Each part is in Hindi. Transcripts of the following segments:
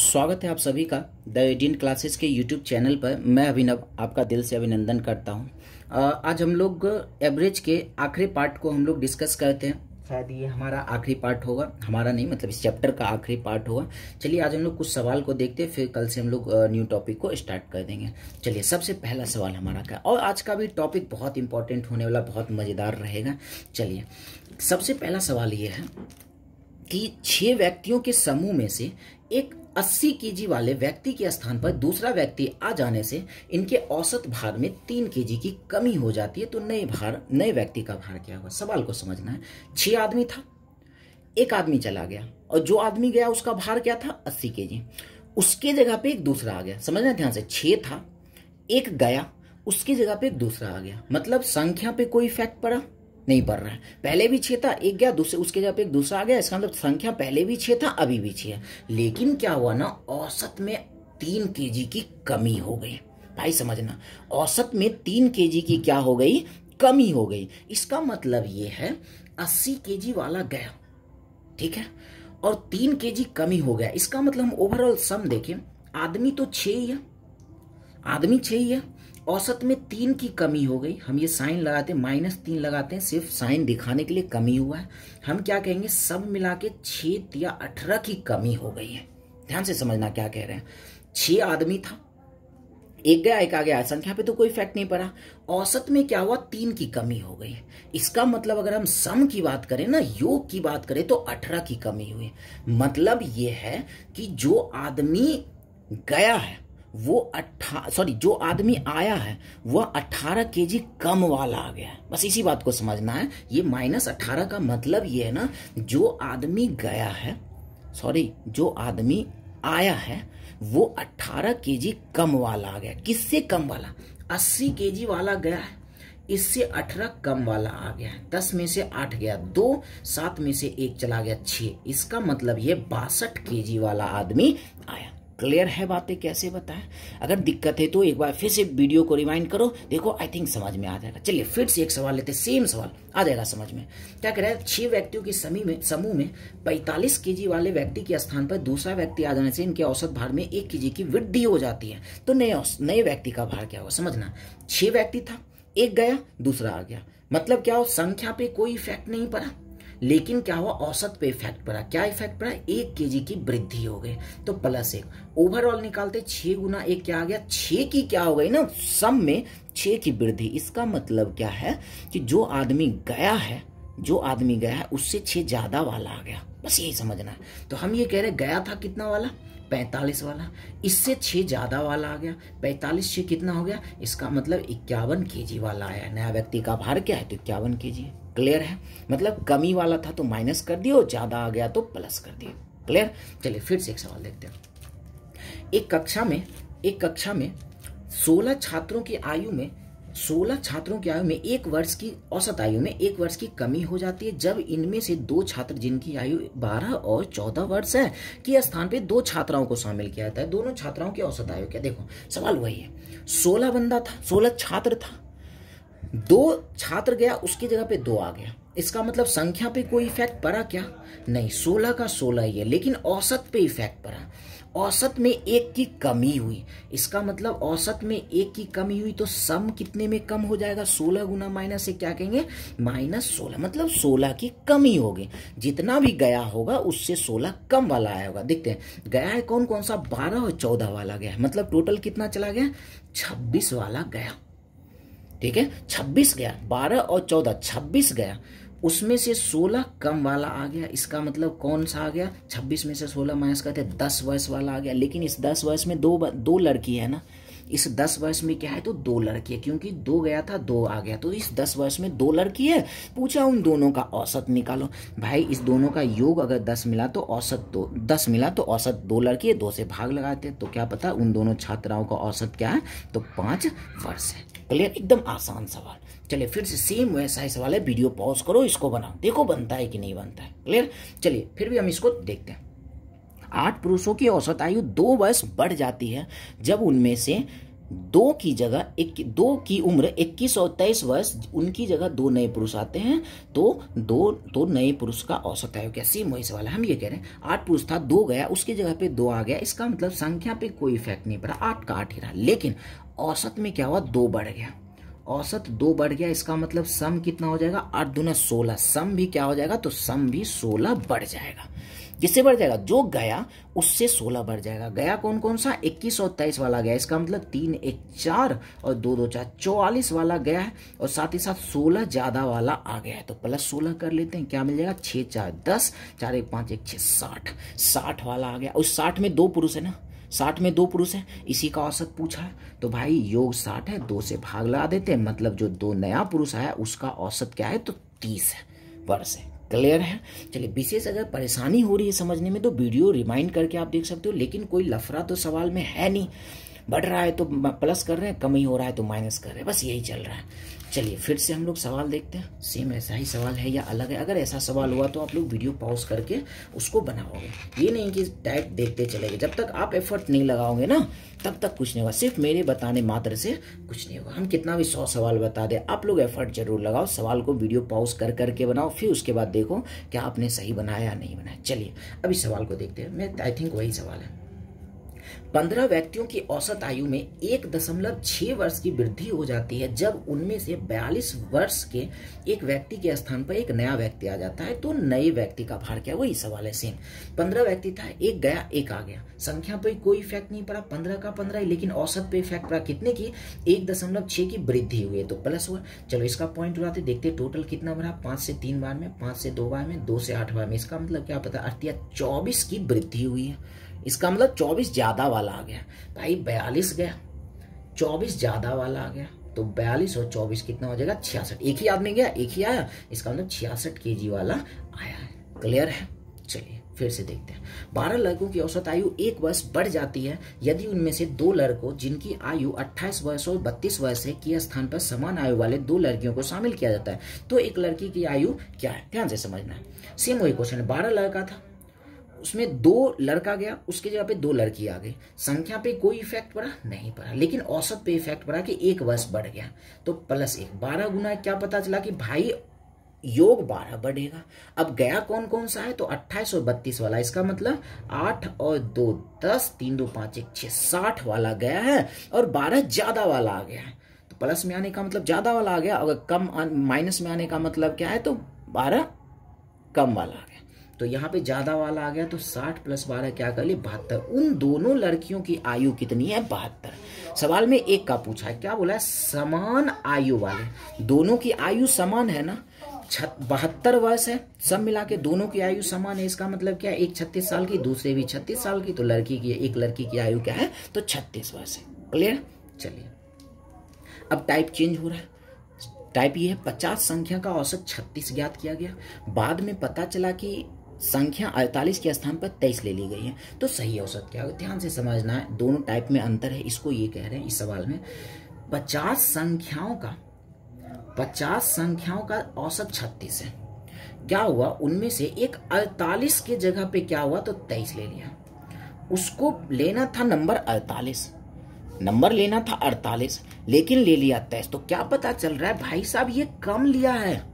स्वागत है आप सभी का द एडियन क्लासेस के यूट्यूब चैनल पर मैं अभिनव आपका दिल से अभिनंदन करता हूं आज हम लोग एवरेज के आखिरी पार्ट को हम लोग डिस्कस करते हैं शायद ये हमारा आखिरी पार्ट होगा हमारा नहीं मतलब इस चैप्टर का आखिरी पार्ट होगा चलिए आज हम लोग कुछ सवाल को देखते हैं फिर कल से हम लोग न्यू टॉपिक को स्टार्ट कर देंगे चलिए सबसे पहला सवाल हमारा का और आज का भी टॉपिक बहुत इंपॉर्टेंट होने वाला बहुत मज़ेदार रहेगा चलिए सबसे पहला सवाल ये है कि छः व्यक्तियों के समूह में से एक अस्सी के वाले व्यक्ति के स्थान पर दूसरा व्यक्ति आ जाने से इनके औसत भार में तीन के की कमी हो जाती है तो नए भार नए व्यक्ति का भार क्या हुआ सवाल को समझना है छह आदमी था एक आदमी चला गया और जो आदमी गया उसका भार क्या था अस्सी के उसके जगह पे एक दूसरा आ गया समझना ध्यान से छे था एक गया उसकी जगह पे एक दूसरा आ गया मतलब संख्या पे कोई इफेक्ट पड़ा नहीं पढ़ रहा है पहले भी छे था एक गया दूसरे उसके जगह पे एक दूसरा आ गया इसका मतलब संख्या पहले भी छे था अभी भी छे है लेकिन क्या हुआ ना औसत में तीन के की कमी हो गई भाई समझना औसत में तीन के की क्या हो गई कमी हो गई इसका मतलब ये है अस्सी के वाला गया ठीक है और तीन के कमी हो गया इसका मतलब हम ओवरऑल सम देखें आदमी तो छः ही है आदमी छः ही है औसत में तीन की कमी हो गई हम ये साइन लगाते हैं माइनस तीन लगाते हैं सिर्फ साइन दिखाने के लिए कमी हुआ है हम क्या कहेंगे सब मिला के छः या अठारह की कमी हो गई है ध्यान से समझना क्या कह रहे हैं छः आदमी था एक गया एक आ गया संख्या पे तो कोई इफेक्ट नहीं पड़ा औसत में क्या हुआ तीन की कमी हो गई है इसका मतलब अगर हम सम की बात करें ना योग की बात करें तो अठारह की कमी हुई मतलब ये है कि जो आदमी गया है वो अट्ठा सॉरी जो आदमी आया है वह अट्ठारह के जी कम वाला आ गया है बस इसी बात को समझना है ये माइनस अट्ठारह का मतलब ये है ना जो आदमी गया है सॉरी जो आदमी आया है वो अट्ठारह के जी कम वाला आ गया किससे कम वाला अस्सी के जी वाला गया है इससे अठारह कम वाला आ गया है दस में से आठ गया दो सात में से एक चला गया छः इसका मतलब ये बासठ के जी वाला आदमी आया क्लियर है बातें कैसे बताएं अगर दिक्कत है तो एक बार फिर से वीडियो को रिमाइंड करो देखो आई थिंक समझ में आ जाएगा चलिए फिर से एक सवाल लेते सेम सवाल आ जाएगा समझ में क्या कह रहा है छह व्यक्तियों के समी में समूह में 45 के वाले व्यक्ति के स्थान पर दूसरा व्यक्ति आ जाने से इनके औसत भार में एक के की वृद्धि हो जाती है तो नए नए व्यक्ति का भार क्या होगा समझना छह व्यक्ति था एक गया दूसरा आ गया मतलब क्या हो संख्या पे कोई इफेक्ट नहीं पड़ा लेकिन क्या हुआ औसत पे इफेक्ट पड़ा क्या इफेक्ट पड़ा एक केजी की वृद्धि हो गई तो प्लस एक ओवरऑल निकालते छ गुना एक क्या आ गया छ की क्या हो गई ना सम में छ की वृद्धि इसका मतलब क्या है कि जो आदमी गया है जो आदमी गया है उससे छ ज़्यादा वाला आ गया बस यही समझना है तो हम ये कह रहे गया था कितना वाला पैंतालीस वाला इससे छ ज़्यादा वाला आ गया पैंतालीस छ कितना हो गया इसका मतलब इक्यावन के वाला आया नया व्यक्ति का भार क्या है तो इक्यावन के है क्लियर है मतलब कमी वाला था तो माइनस कर और ज़्यादा आ गया तो प्लस कर दियो क्लियर चलिए फिर से एक सवाल देखते हैं एक कक्षा में एक कक्षा में 16 छात्रों की आयु में 16 छात्रों की आयु में एक वर्ष की औसत आयु में एक वर्ष की कमी हो जाती है जब इनमें से दो छात्र जिनकी आयु 12 और 14 वर्ष है के स्थान पे दो छात्राओं को शामिल किया जाता है दोनों छात्राओं की औसत आयु क्या देखो सवाल वही है 16 बंदा था 16 छात्र था दो छात्र गया उसकी जगह पे दो आ गया इसका मतलब संख्या पे कोई इफेक्ट पड़ा क्या नहीं सोलह का सोलह ही है लेकिन औसत पे इफेक्ट पड़ा औसत में एक की कमी हुई इसका मतलब औसत में एक की कमी हुई तो सम कितने में कम हो जाएगा सोलह गुना माइनस से क्या कहेंगे माइनस सोलह मतलब सोलह की कमी होगी जितना भी गया होगा उससे सोलह कम वाला आया होगा देखते हैं गया है कौन कौन सा बारह और चौदह वाला गया मतलब टोटल कितना चला गया छब्बीस वाला गया ठीक है छब्बीस गया बारह और चौदह छब्बीस गया उसमें से 16 कम वाला आ गया इसका मतलब कौन सा आ गया 26 में से 16 माइनस करते 10 वर्ष वाला आ गया लेकिन इस 10 वर्ष में दो दो लड़की है ना इस 10 वर्ष में क्या है तो दो लड़की है क्योंकि दो गया था दो आ गया तो इस 10 वर्ष में दो लड़की है पूछा उन दोनों का औसत निकालो भाई इस दोनों का योग अगर 10 मिला तो औसत दो दस मिला तो औसत दो लड़की है दो से भाग लगाते हैं तो क्या पता उन दोनों छात्राओं का औसत क्या है तो पाँच वर्ष है क्लियर एकदम आसान सवाल चलिए फिर से सेम वैसा ही सवाल है वीडियो पॉज करो इसको बनाओ देखो बनता है कि नहीं बनता है क्लियर चलिए फिर भी हम इसको देखते हैं आठ पुरुषों की औसत आयु दो वर्ष बढ़ जाती है जब उनमें से दो की जगह एक दो की उम्र इक्कीस और तेईस वर्ष उनकी जगह दो नए पुरुष आते हैं तो दो दो नए पुरुष का औसत आयु क्या सेम वही सवाल है हम ये कह रहे हैं आठ पुरुष था दो गया उसकी जगह पे दो आ गया इसका मतलब संख्या पे कोई इफेक्ट नहीं पड़ा आठ का आठ ही रहा लेकिन औसत में क्या हुआ दो बढ़ गया औसत दो बढ़ गया इसका मतलब सम कितना हो जाएगा आठ दुना सोलह सम भी क्या हो जाएगा तो सम भी सोलह बढ़ जाएगा किससे बढ़ जाएगा जो गया उससे सोलह बढ़ जाएगा गया कौन कौन सा इक्कीस और तेईस वाला गया इसका मतलब तीन एक चार और दो दो चार चौवालीस वाला गया है और साथ ही साथ सोलह ज़्यादा वाला आ गया है तो प्लस सोलह कर लेते हैं क्या मिल जाएगा छह चार दस चार एक पांच एक छह साठ साठ वाला आ गया उस साठ में दो पुरुष है ना साठ में दो पुरुष है इसी का औसत पूछा है तो भाई योग साठ है दो से भाग लगा देते हैं मतलब जो दो नया पुरुष आया उसका औसत क्या है तो तीस है वर्ष है क्लियर है चलिए विशेष अगर परेशानी हो रही है समझने में तो वीडियो रिमाइंड करके आप देख सकते हो लेकिन कोई लफड़ा तो सवाल में है नहीं बढ़ रहा है तो प्लस कर रहे हैं कम ही हो रहा है तो माइनस कर रहे हैं बस यही चल रहा है चलिए फिर से हम लोग सवाल देखते हैं सेम ऐसा ही सवाल है या अलग है अगर ऐसा सवाल हुआ तो आप लोग वीडियो पॉज करके उसको बनाओगे ये नहीं कि डायरेक्ट देखते चले गए जब तक आप एफर्ट नहीं लगाओगे ना तब तक कुछ नहीं होगा सिर्फ मेरे बताने मात्र से कुछ नहीं होगा हम कितना भी सौ सवाल बता दें आप लोग एफर्ट जरूर लगाओ सवाल को वीडियो पॉज कर करके बनाओ फिर उसके बाद देखो क्या आपने सही बनाया या नहीं बनाया चलिए अभी सवाल को देखते हैं मैं आई थिंक वही सवाल है पंद्रह व्यक्तियों की औसत आयु में एक दशमलव छह वर्ष की वृद्धि हो जाती है जब उनमें से बयालीस वर्ष के एक व्यक्ति के स्थान पर एक नया व्यक्ति आ जाता है तो नए व्यक्ति का भार क्या वही सवाल है सेम पंद्रह व्यक्ति था एक गया एक आ गया संख्या पर कोई इफेक्ट नहीं पड़ा पंद्रह का पंद्रह लेकिन औसत पे इफेक्ट पड़ा कितने की एक दशमलव छह की वृद्धि हुई है तो प्लस हुआ चलो इसका पॉइंट उड़ाते देखते टोटल कितना बढ़ा पांच से तीन बार में पांच से दो बार में दो से आठ बार में इसका मतलब क्या पता अर्थिया चौबीस की वृद्धि हुई है इसका मतलब चौबीस ज़्यादा वाला आ गया भाई बयालीस गया चौबीस ज़्यादा वाला आ गया तो बयालीस और चौबीस कितना हो जाएगा छियासठ एक ही आदमी गया एक ही आया इसका मतलब छियासठ के जी वाला आया है क्लियर है चलिए फिर से देखते हैं बारह लड़कों की औसत आयु एक वर्ष बढ़ जाती है यदि उनमें से दो लड़कों जिनकी आयु 28 वर्ष और 32 वर्ष है की स्थान पर समान आयु वाले दो लड़कियों को शामिल किया जाता है तो एक लड़की की आयु क्या है ध्यान से समझना है सेम वही क्वेश्चन बारह लड़का था उसमें दो लड़का गया उसके जगह पे दो लड़की आ गई संख्या पे कोई इफेक्ट पड़ा नहीं पड़ा लेकिन औसत पे इफेक्ट पड़ा कि एक वर्ष बढ़ गया तो प्लस एक बारह गुना क्या पता चला कि भाई योग बारह बढ़ेगा अब गया कौन कौन सा है तो अट्ठाईस और बत्तीस वाला इसका मतलब आठ और दो दस तीन दो पांच एक छह साठ वाला गया है और बारह ज़्यादा वाला आ गया है तो प्लस में आने का मतलब ज़्यादा वाला आ गया अगर कम माइनस में आने का मतलब क्या है तो बारह कम वाला आ गया तो यहाँ पे ज़्यादा वाला आ गया तो साठ प्लस बारह क्या कर लिए बहत्तर उन दोनों लड़कियों की आयु कितनी है बहत्तर सवाल में एक का पूछा है क्या बोला है समान आयु वाले दोनों की आयु समान है ना छत बहत्तर वर्ष है सब मिला के दोनों की आयु समान है इसका मतलब क्या है एक छत्तीस साल की दूसरे भी छत्तीस साल की तो लड़की की एक लड़की की आयु क्या है तो छत्तीस वर्ष है क्लियर चलिए अब टाइप चेंज हो रहा है टाइप ये है पचास संख्या का औसत छत्तीस ज्ञात किया गया बाद में पता चला कि संख्या अड़तालीस के स्थान पर तेईस ले ली गई है तो सही औसत क्या होगा ध्यान से समझना है दोनों टाइप में अंतर है इसको ये कह रहे हैं इस सवाल में पचास संख्याओं का पचास संख्याओं का औसत छत्तीस है क्या हुआ उनमें से एक अड़तालीस के जगह पे क्या हुआ तो तेईस ले लिया उसको लेना था नंबर अड़तालीस नंबर लेना था अड़तालीस लेकिन ले लिया तेईस तो क्या पता चल रहा है भाई साहब ये कम लिया है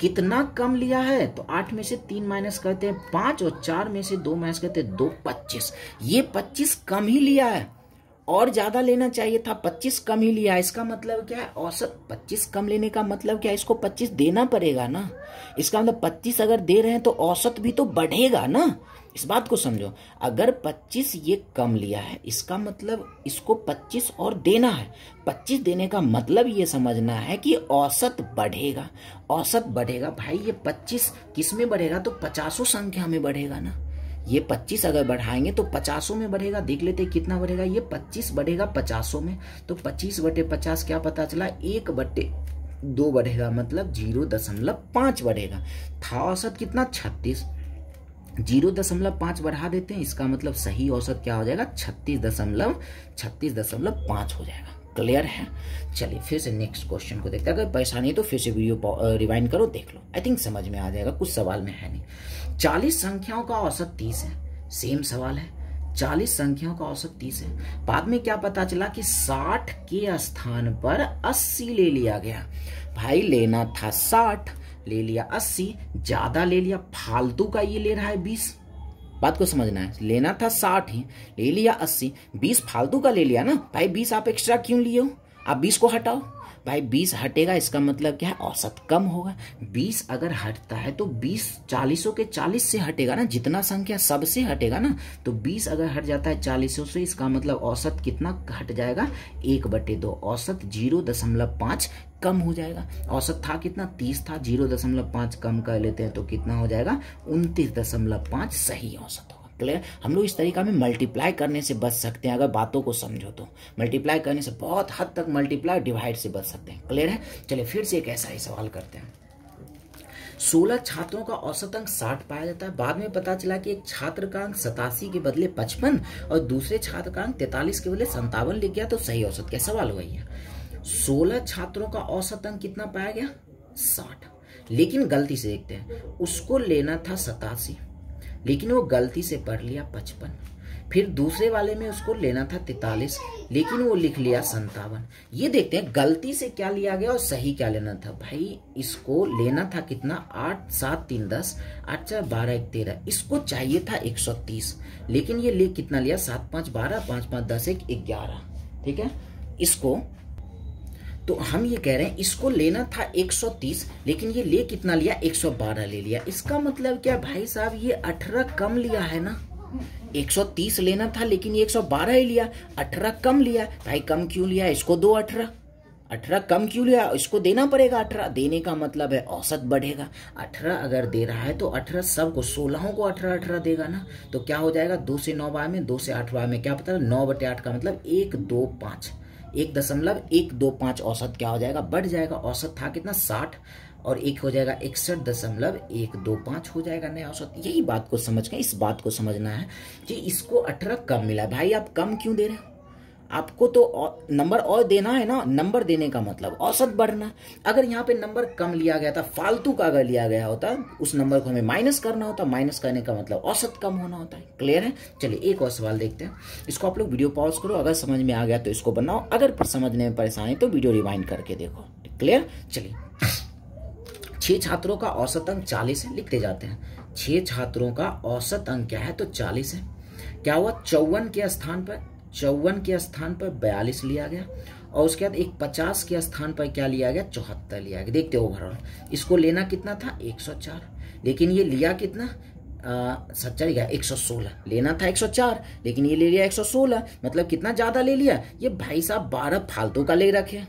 कितना कम लिया है तो आठ में से तीन माइनस करते हैं पांच और चार में से दो माइनस करते हैं दो पच्चीस ये पच्चीस कम ही लिया है और ज़्यादा लेना चाहिए था 25 कम ही लिया इसका मतलब क्या है औसत 25 कम लेने का मतलब क्या है इसको 25 देना पड़ेगा ना इसका मतलब 25 अगर दे रहे हैं तो औसत भी तो बढ़ेगा ना इस बात को समझो अगर 25 ये कम लिया है इसका मतलब इसको 25 और देना है 25 देने का मतलब ये समझना है कि औसत बढ़ेगा औसत बढ़ेगा भाई ये पच्चीस किस में बढ़ेगा तो पचासों संख्या में बढ़ेगा ना ये 25 अगर बढ़ाएंगे तो पचासों में बढ़ेगा देख लेते कितना बढ़ेगा ये 25 बढ़ेगा पचासों में तो 25 बटे पचास क्या पता चला एक बटे दो बढ़ेगा मतलब जीरो दशमलव पाँच बढ़ेगा था औसत कितना छत्तीस जीरो दशमलव पाँच बढ़ा देते हैं इसका मतलब सही औसत क्या हो जाएगा छत्तीस दशमलव छत्तीस दशमलव पाँच हो जाएगा क्लियर है चलिए फिर से नेक्स्ट क्वेश्चन को देखते हैं अगर परेशानी है तो फिर से वीडियो रिवाइंड करो देख लो आई थिंक समझ में आ जाएगा कुछ सवाल में है नहीं चालीस संख्याओं का औसत तीस है सेम सवाल है चालीस संख्याओं का औसत तीस है बाद में क्या पता चला कि साठ के स्थान पर अस्सी ले लिया गया भाई लेना था साठ ले लिया अस्सी ज्यादा ले लिया फालतू का ये ले रहा है बीस बात को समझना है लेना था साठ ही ले लिया अस्सी बीस फालतू का ले लिया ना भाई बीस आप एक्स्ट्रा क्यों लिए हो आप बीस को हटाओ भाई बीस हटेगा इसका मतलब क्या है औसत कम होगा बीस अगर हटता है तो बीस चालीसों के चालीस से हटेगा ना जितना संख्या सबसे हटेगा ना तो बीस अगर हट जाता है चालीसों से इसका मतलब औसत कितना हट जाएगा एक बटे दो औसत जीरो दशमलव पाँच कम हो जाएगा औसत था कितना तीस था जीरो दशमलव पाँच कम कर लेते हैं तो कितना हो जाएगा उनतीस दशमलव पाँच सही औसत होगा क्लियर हम लोग इस तरीका में मल्टीप्लाई करने से बच सकते हैं अगर बातों को समझो तो मल्टीप्लाई करने से बहुत हद तक मल्टीप्लाई डिवाइड से बच सकते हैं क्लियर है चलिए फिर से एक ऐसा ही सवाल करते हैं सोलह छात्रों का औसत अंक साठ पाया जाता है बाद में पता चला कि एक छात्र का अंक सतासी के बदले पचपन और दूसरे छात्र का अंक तैतालीस के बदले संतावन लिख गया तो सही औसत क्या सवाल हुआ है सोलह छात्रों का औसत अंक कितना पाया गया साठ लेकिन गलती से देखते हैं उसको लेना था सतासी लेकिन वो गलती से पढ़ लिया पचपन फिर दूसरे वाले में उसको लेना था तैतालीस लेकिन वो लिख लिया संतावन ये देखते हैं गलती से क्या लिया गया और सही क्या लेना था भाई इसको लेना था कितना आठ सात तीन दस आठ चार बारह एक तेरह इसको चाहिए था एक सौ तीस लेकिन ये ले कितना लिया सात पाँच बारह पाँच पाँच दस एक ग्यारह ठीक है इसको तो हम ये कह रहे हैं इसको लेना था 130 लेकिन ये ले कितना लिया 112 ले लिया इसका मतलब क्या भाई साहब ये 18 कम लिया है ना 130 लेना था लेकिन ये 112 ही लिया 18 कम लिया भाई कम क्यों लिया इसको दो 18 18 कम क्यों लिया इसको देना पड़ेगा 18 देने का मतलब है औसत बढ़ेगा 18 अगर दे रहा है तो 18 सबको सोलहों को 18 18 देगा ना तो क्या हो जाएगा दो से नौ बार में दो से आठ बार में क्या पता नौ बटे आठ का मतलब एक दो पाँच एक दशमलव एक दो पांच औसत क्या हो जाएगा बढ़ जाएगा औसत था कितना साठ और एक हो जाएगा इकसठ दशमलव एक दो पांच हो जाएगा नया औसत यही बात को समझ के इस बात को समझना है कि इसको अठारह कम मिला भाई आप कम क्यों दे रहे हो आपको तो नंबर और देना है ना नंबर देने का मतलब औसत बढ़ना अगर यहाँ पे नंबर कम लिया गया था फालतू का अगर लिया गया होता उस नंबर को हमें माइनस करना होता माइनस करने का मतलब औसत कम होना होता है क्लियर है चलिए एक और सवाल देखते हैं इसको आप लोग वीडियो पॉज करो अगर समझ में आ गया तो इसको बनाओ अगर समझने में परेशानी तो वीडियो रिवाइंड करके देखो क्लियर चलिए छह छात्रों का औसत अंक चालीस है लिखते जाते हैं छह छात्रों का औसत अंक क्या है तो चालीस है क्या हुआ चौवन के स्थान पर चौवन के स्थान पर बयालीस लिया गया और उसके बाद एक पचास के स्थान पर क्या लिया गया चौहत्तर लिया गया देखते ओवरऑल इसको लेना कितना था एक सौ चार लेकिन ये लिया कितना सच्चा लिखा एक सौ सोलह लेना था एक सौ चार लेकिन ये ले लिया एक सौ सोलह मतलब कितना ज़्यादा ले लिया ये भाई साहब बारह फालतू का ले रखे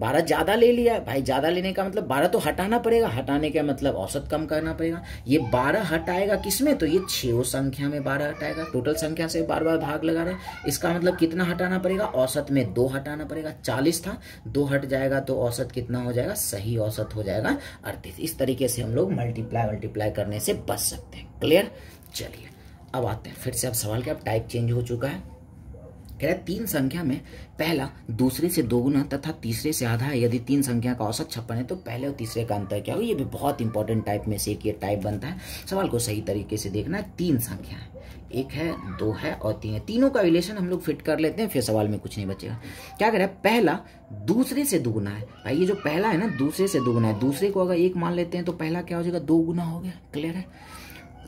बारह ज़्यादा ले लिया है भाई ज़्यादा लेने का मतलब बारह तो हटाना पड़ेगा हटाने का मतलब औसत कम करना पड़ेगा ये बारह हटाएगा किसमें तो ये छो संख्या में बारह हटाएगा टोटल संख्या से बार बार भाग लगा रहे हैं इसका मतलब कितना हटाना पड़ेगा औसत में दो हटाना पड़ेगा चालीस था दो हट जाएगा तो औसत कितना हो जाएगा सही औसत हो जाएगा अड़तीस इस तरीके से हम लोग मल्टीप्लाई मल्टीप्लाई करने से बच सकते हैं क्लियर चलिए अब आते हैं फिर से अब सवाल क्या अब टाइप चेंज हो चुका है कह रहे तीन संख्या में पहला दूसरे से दोगुना तथा तीसरे से आधा है यदि तीन संख्या का औसत छप्पन है तो पहले और तीसरे का अंतर क्या हो ये भी बहुत इंपॉर्टेंट टाइप में से एक ये टाइप बनता है सवाल को सही तरीके से देखना है तीन संख्या है एक है दो है और तीन है तीनों का रिलेशन हम लोग फिट कर लेते हैं फिर सवाल में कुछ नहीं बचेगा क्या कह रहा है पहला दूसरे से दोगुना है भाई ये जो पहला है ना दूसरे से दोगुना है दूसरे को अगर एक मान लेते हैं तो पहला क्या हो जाएगा दो गुना हो गया क्लियर है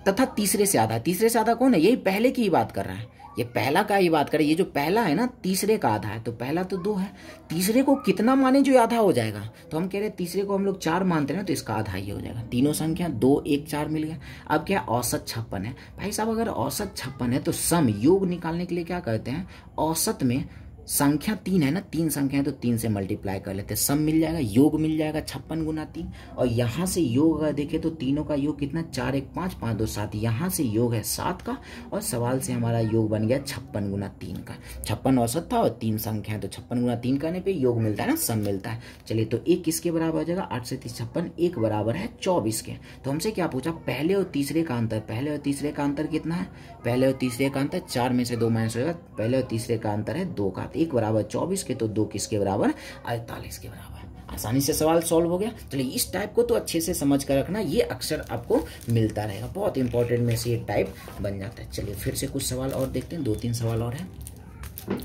तथा तीसरे से आधा तीसरे से आधा कौन है यही पहले की ही बात कर रहा है ये पहला का ही बात करें ये जो पहला है ना तीसरे का आधा है तो पहला तो दो है तीसरे को कितना माने जो आधा हो जाएगा तो हम कह रहे हैं तीसरे को हम लोग चार मानते हैं ना तो इसका आधा ही हो जाएगा तीनों संख्या दो एक चार मिल गया अब क्या औसत छप्पन है भाई साहब अगर औसत छप्पन है तो सम योग निकालने के लिए क्या कहते हैं औसत में संख्या तीन है ना तीन संख्या है तो तीन से मल्टीप्लाई कर लेते हैं सब मिल जाएगा योग मिल जाएगा छप्पन गुना तीन और यहाँ से योग अगर देखें तो तीनों का योग कितना चार एक पाँच पाँच दो सात यहाँ से योग है सात का और सवाल से हमारा योग बन गया छप्पन गुना तीन का छप्पन औसत था और तीन संख्या है तो छप्पन गुना तीन करने पर योग मिलता है ना सब मिलता है चलिए तो एक किसके बराबर हो जाएगा आठ से तीस छप्पन एक बराबर है चौबीस के तो हमसे क्या पूछा पहले और तीसरे का अंतर पहले और तीसरे का अंतर कितना है पहले और तीसरे का अंतर चार में से दो माइनस होगा पहले और तीसरे का अंतर है दो का सात एक बराबर चौबीस के तो दो किसके बराबर अड़तालीस के बराबर आसानी से सवाल सॉल्व हो गया चलिए इस टाइप को तो अच्छे से समझ कर रखना ये अक्सर आपको मिलता रहेगा बहुत इंपॉर्टेंट में से ये टाइप बन जाता है चलिए फिर से कुछ सवाल और देखते हैं दो तीन सवाल और हैं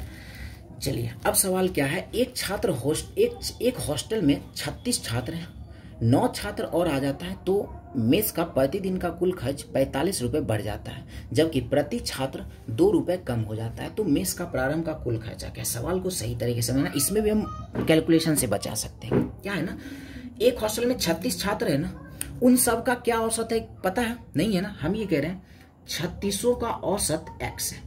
चलिए अब सवाल क्या है एक छात्र होस्ट एक एक हॉस्टल में 36 छात्र हैं नौ छात्र और आ जाता है तो मेस का प्रतिदिन का कुल खर्च पैंतालीस रुपये बढ़ जाता है जबकि प्रति छात्र दो रुपये कम हो जाता है तो मेस का प्रारंभ का कुल खर्चा क्या सवाल को सही तरीके से समझना इसमें भी हम कैलकुलेशन से बचा सकते हैं क्या है ना एक हॉस्टल में छत्तीस छात्र है ना उन सब का क्या औसत है पता है नहीं है ना हम ये कह रहे हैं छत्तीसों का औसत एक्स है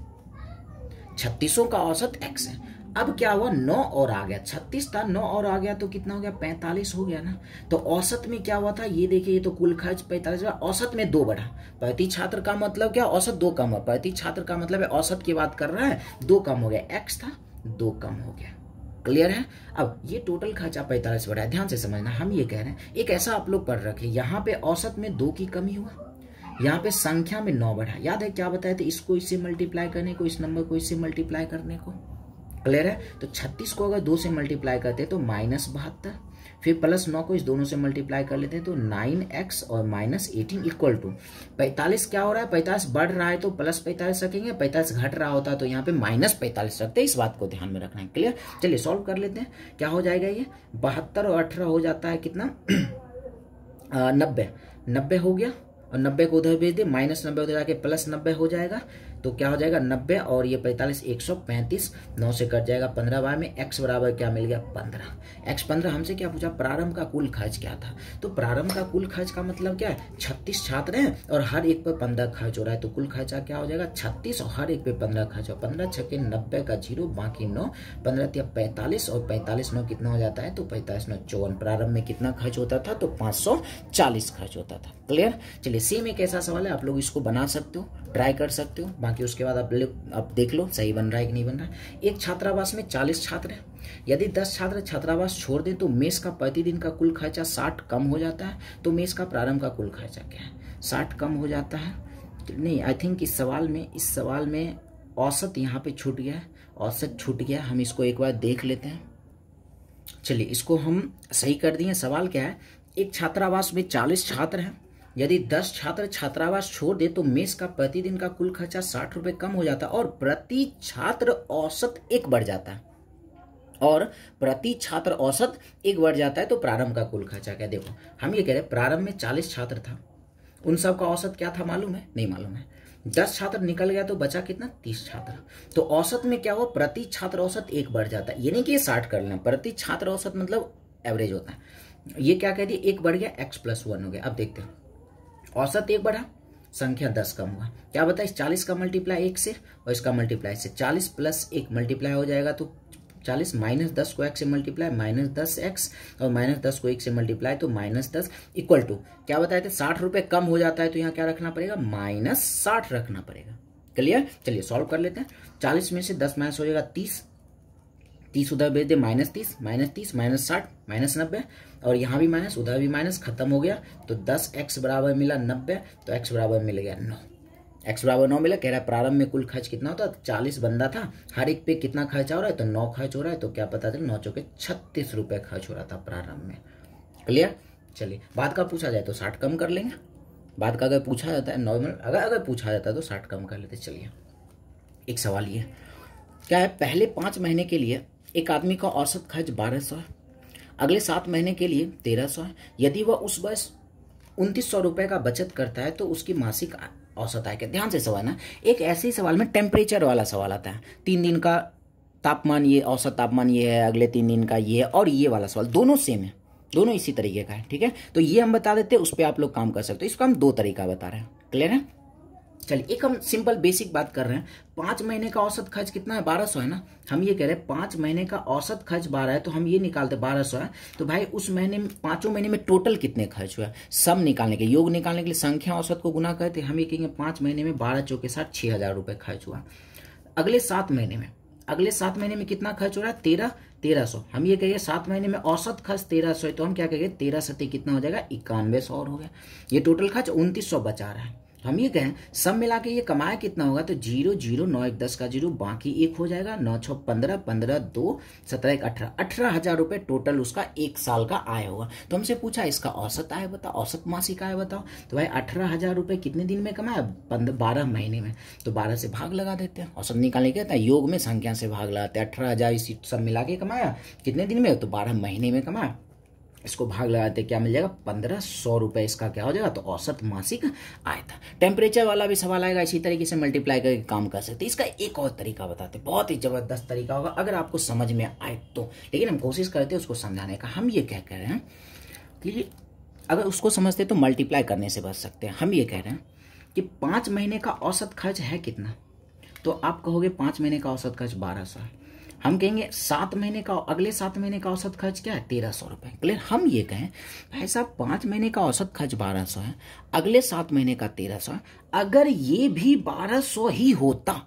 छत्तीसों का औसत एक्स है अब क्या हुआ नौ और आ गया छत्तीस था नौ और आ गया तो कितना हो गया पैंतालीस हो गया ना तो औसत में क्या हुआ था ये देखिए ये तो कुल खर्च पैंतालीस औसत में दो बढ़ा पैती छात्र का मतलब क्या औसत दो कम हुआ पैती छात्र का मतलब है औसत की बात कर रहा है दो कम हो गया एक्स था दो कम हो गया क्लियर है अब ये टोटल खर्चा पैंतालीस बढ़ा है ध्यान से समझना हम ये कह रहे हैं एक ऐसा आप लोग पढ़ रखे यहाँ पे औसत में दो की कमी हुआ यहाँ पे संख्या में नौ बढ़ा याद है क्या बताया था इसको इससे मल्टीप्लाई करने को इस नंबर को इससे मल्टीप्लाई करने को क्लियर है तो छत्तीस को अगर दो से मल्टीप्लाई करते हैं तो माइनस बहत्तर फिर प्लस नौ को इस दोनों से मल्टीप्लाई कर लेते हैं तो नाइन एक्स और माइनस एटीन इक्वल टू पैंतालीस क्या हो रहा है पैंतालीस बढ़ रहा है तो प्लस पैंतालीस रखेंगे पैंतालीस घट रहा होता तो यहाँ पे माइनस पैंतालीस रखते हैं इस बात को ध्यान में रखना है क्लियर चलिए सॉल्व कर लेते हैं क्या हो जाएगा ये बहत्तर और अठारह हो जाता है कितना नब्बे नब्बे हो गया और नब्बे को उधर भेज दे माइनस नब्बे उधर जाके प्लस नब्बे हो जाएगा तो क्या हो जाएगा नब्बे और ये पैंतालीस एक सौ पैंतीस नौ से कट जाएगा पंद्रह बार में एक्स बराबर क्या मिल गया पंद्रह एक्स पंद्रह हमसे क्या पूछा प्रारंभ का कुल खर्च क्या था तो प्रारंभ का कुल खर्च का मतलब क्या है छत्तीस छात्र हैं और हर एक पर पंद्रह खर्च हो रहा है तो कुल खर्चा क्या हो जाएगा छत्तीस और हर एक पे पंद्रह खर्च हो पंद्रह छके नब्बे का जीरो बाकी नौ पंद्रह या पैंतालीस और पैंतालीस नौ कितना हो जाता है तो पैंतालीस नौ चौवन प्रारंभ में कितना खर्च होता था तो पाँच खर्च होता था क्लियर चलिए सेम एक ऐसा सवाल है आप लोग इसको बना सकते हो ट्राई कर सकते हो बाकी उसके बाद आप आप देख लो सही बन रहा है कि नहीं बन रहा एक छात्रावास में चालीस छात्र हैं यदि दस छात्र छात्रावास छोड़ दें तो मेस का प्रतिदिन का कुल खर्चा साठ कम हो जाता है तो मेस का प्रारंभ का कुल खर्चा क्या है साठ कम हो जाता है तो नहीं आई थिंक इस सवाल में इस सवाल में औसत यहाँ पे छूट गया औसत छूट गया हम इसको एक बार देख लेते हैं चलिए इसको हम सही कर दिए सवाल क्या है एक छात्रावास में चालीस छात्र हैं यदि 10 छात्र छात्रावास छोड़ दे तो मेस का प्रतिदिन का कुल खर्चा साठ रुपए कम हो जाता और प्रति छात्र औसत एक बढ़ जाता और प्रति छात्र औसत एक बढ़ जाता है तो प्रारंभ का कुल खर्चा क्या देखो हम ये कह रहे हैं प्रारंभ में चालीस छात्र था उन सब का औसत क्या था मालूम है नहीं मालूम है दस छात्र निकल गया तो बचा कितना तीस छात्र तो औसत में क्या हुआ प्रति छात्र औसत एक बढ़ जाता है यानी कि ये साठ कर लेना प्रति छात्र औसत मतलब एवरेज होता है ये क्या कह दिया एक बढ़ गया एक्स प्लस वन हो गया अब देखते हैं औसत एक बढ़ा संख्या दस कम हुआ क्या बताए चालीस का मल्टीप्लाई एक से और इसका मल्टीप्लाई से चालीस प्लस एक मल्टीप्लाई हो जाएगा तो चालीस माइनस दस को एक से मल्टीप्लाई माइनस दस एक्स और माइनस दस को एक से मल्टीप्लाई तो माइनस दस इक्वल टू क्या बताए थे साठ रुपये कम हो जाता है तो यहाँ क्या रखना पड़ेगा माइनस साठ रखना पड़ेगा क्लियर चलिए सॉल्व कर लेते हैं चालीस में से दस माइनस हो जाएगा तीस तीस उधर भेज दे माइनस तीस माइनस तीस माइनस साठ माइनस नब्बे और यहाँ भी माइनस उधर भी माइनस खत्म हो गया तो दस एक्स बराबर मिला नब्बे तो एक्स बराबर मिल गया नौ एक्स बराबर नौ मिला कह रहा है प्रारंभ में कुल खर्च कितना होता है चालीस बंदा था हर एक पे कितना खर्च हो रहा है तो नौ खर्च हो रहा है तो क्या पता चल नौ चौके छत्तीस रुपये खर्च हो रहा था प्रारंभ में क्लियर चलिए बाद का पूछा जाए तो साठ कम कर लेंगे बाद का अगर पूछा जाता है नॉर्मल अगर अगर पूछा जाता है तो साठ कम कर लेते चलिए एक सवाल ये क्या है पहले पाँच महीने के लिए एक आदमी का औसत खर्च बारह सौ है अगले सात महीने के लिए तेरह सौ है यदि वह उस वर्ष उनतीस सौ रुपये का बचत करता है तो उसकी मासिक औसत आय क्या ध्यान से सवाल ना एक ऐसे ही सवाल में टेम्परेचर वाला सवाल आता है तीन दिन का तापमान ये औसत तापमान ये है अगले तीन दिन का ये है और ये वाला सवाल दोनों सेम है दोनों इसी तरीके का है ठीक है तो ये हम बता देते हैं उस पर आप लोग काम कर सकते हो इसका हम दो तरीका बता रहे हैं क्लियर है चलिए एक हम सिंपल बेसिक बात कर रहे हैं पांच महीने का औसत खर्च कितना है बारह सौ है ना हम ये कह रहे हैं पांच महीने का औसत खर्च बारह है तो हम ये निकालते बारह सौ है तो भाई उस महीने में पांचों महीने में टोटल कितने खर्च हुआ है सब निकालने के योग निकालने के लिए संख्या औसत को गुना करते हम ये कहेंगे पांच महीने में बारह चौके साथ छह हज़ार रुपये खर्च हुआ अगले सात महीने में अगले सात महीने में कितना खर्च हो रहा है तेरह तेरह सौ हम ये कहेंगे सात महीने में औसत खर्च तेरह सौ है तो हम क्या कहेंगे तेरह सत्य कितना हो जाएगा इक्यानवे सौ और हो गया ये टोटल खर्च उनतीस सौ बचा रहा है हम ये कहें सब मिला के ये कमाया कितना होगा तो जीरो जीरो नौ एक दस का जीरो बाकी एक हो जाएगा नौ छः पंद्रह पंद्रह दो सत्रह एक अठारह अठारह हजार रुपये टोटल उसका एक साल का आय होगा तो हमसे पूछा इसका औसत आय बताओ औसत मासिक आय बताओ तो भाई अठारह हजार रुपये कितने दिन में कमाया पंद्रह बारह महीने में तो बारह से भाग लगा देते हैं औसत निकालने के योग में संख्या से भाग लगाते हैं अठारह हजार इसी सब मिला के कमाया कितने दिन में तो बारह महीने में कमाया इसको भाग लगाते क्या मिल जाएगा पंद्रह सौ रुपये इसका क्या हो जाएगा तो औसत मासिक आय था टेम्परेचर वाला भी सवाल आएगा इसी तरीके से मल्टीप्लाई करके काम कर सकते इसका एक और तरीका बताते बहुत ही ज़बरदस्त तरीका होगा अगर आपको समझ में आए तो लेकिन हम कोशिश करते हैं उसको समझाने का हम ये क्या कह रहे हैं कि अगर उसको समझते तो मल्टीप्लाई करने से बच सकते हैं हम ये कह रहे हैं कि पाँच महीने का औसत खर्च है कितना तो आप कहोगे पाँच महीने का औसत खर्च बारह सौ हम कहेंगे सात महीने का अगले सात महीने का औसत खर्च क्या है तेरह सौ रुपये क्लियर हम ये कहें भाई साहब पाँच महीने का औसत खर्च बारह सौ है अगले सात महीने का तेरह सौ है अगर ये भी बारह सौ ही होता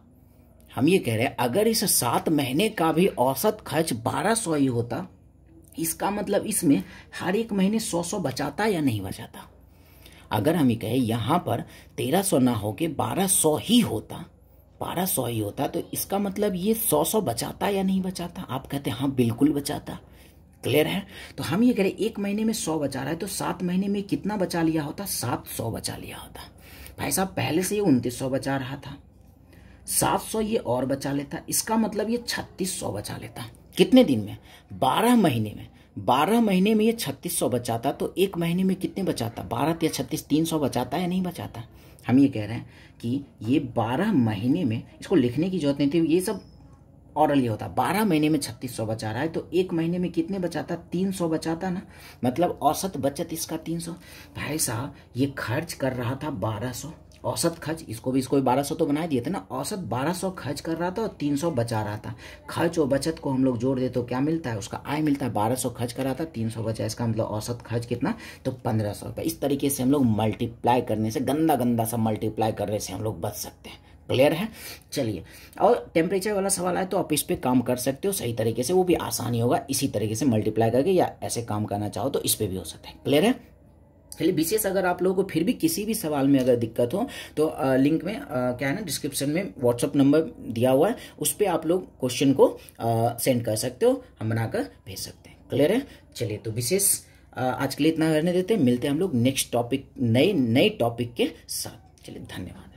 हम ये कह रहे हैं अगर इस सात महीने का भी औसत खर्च बारह सौ ही होता इसका मतलब इसमें हर एक महीने सौ सौ बचाता या नहीं बचाता अगर हम ये कहें यहाँ पर तेरह सौ ना होके बारह सौ ही होता पारा सौ ही होता तो इसका मतलब ये सौ सौ बचाता या नहीं बचाता आप कहते हैं हाँ बिल्कुल बचाता क्लियर है तो हम ये करें एक महीने में सौ बचा रहा है तो सात महीने में कितना बचा लिया होता सात सौ बचा लिया होता भाई साहब पहले से ये उनतीस सौ बचा रहा था सात सौ ये और बचा लेता इसका मतलब ये छत्तीस सौ बचा लेता कितने दिन में बारह महीने में बारह महीने में ये छत्तीस सौ बचाता तो एक महीने में कितने बचाता बारह या छत्तीस तीन सौ बचाता या नहीं बचाता हम ये कह रहे हैं कि ये बारह महीने में इसको लिखने की जरूरत नहीं थी ये सब ऑरल ये होता बारह महीने में छत्तीस सौ बचा रहा है तो एक महीने में कितने बचाता तीन सौ बचाता ना मतलब औसत बचत इसका तीन सौ भाई साहब ये खर्च कर रहा था बारह सौ औसत खर्च इसको भी इसको भी बारह सौ तो बना दिए थे ना औसत बारह सौ खर्च कर रहा था और तीन सौ बचा रहा था खर्च और बचत को हम लोग जोड़ दे तो क्या मिलता है उसका आय मिलता है बारह सौ खर्च कर रहा था तीन सौ बचा इसका मतलब औसत खर्च कितना तो पंद्रह सौ रुपये इस तरीके से हम लोग मल्टीप्लाई करने से गंदा गंदा सा मल्टीप्लाई करने से हम लोग बच सकते हैं क्लियर है चलिए और टेम्परेचर वाला सवाल है तो आप इस पर काम कर सकते हो सही तरीके से वो भी आसानी होगा इसी तरीके से मल्टीप्लाई करके या ऐसे काम करना चाहो तो इस पर भी हो सकता है क्लियर है चलिए विशेष अगर आप लोगों को फिर भी किसी भी सवाल में अगर दिक्कत हो तो आ, लिंक में आ, क्या है ना डिस्क्रिप्शन में व्हाट्सअप नंबर दिया हुआ है उस पर आप लोग क्वेश्चन को आ, सेंड कर सकते हो हम बनाकर भेज सकते हैं क्लियर है चलिए तो विशेष आज के लिए इतना करने देते हैं मिलते हैं हम लोग नेक्स्ट टॉपिक नए नए टॉपिक के साथ चलिए धन्यवाद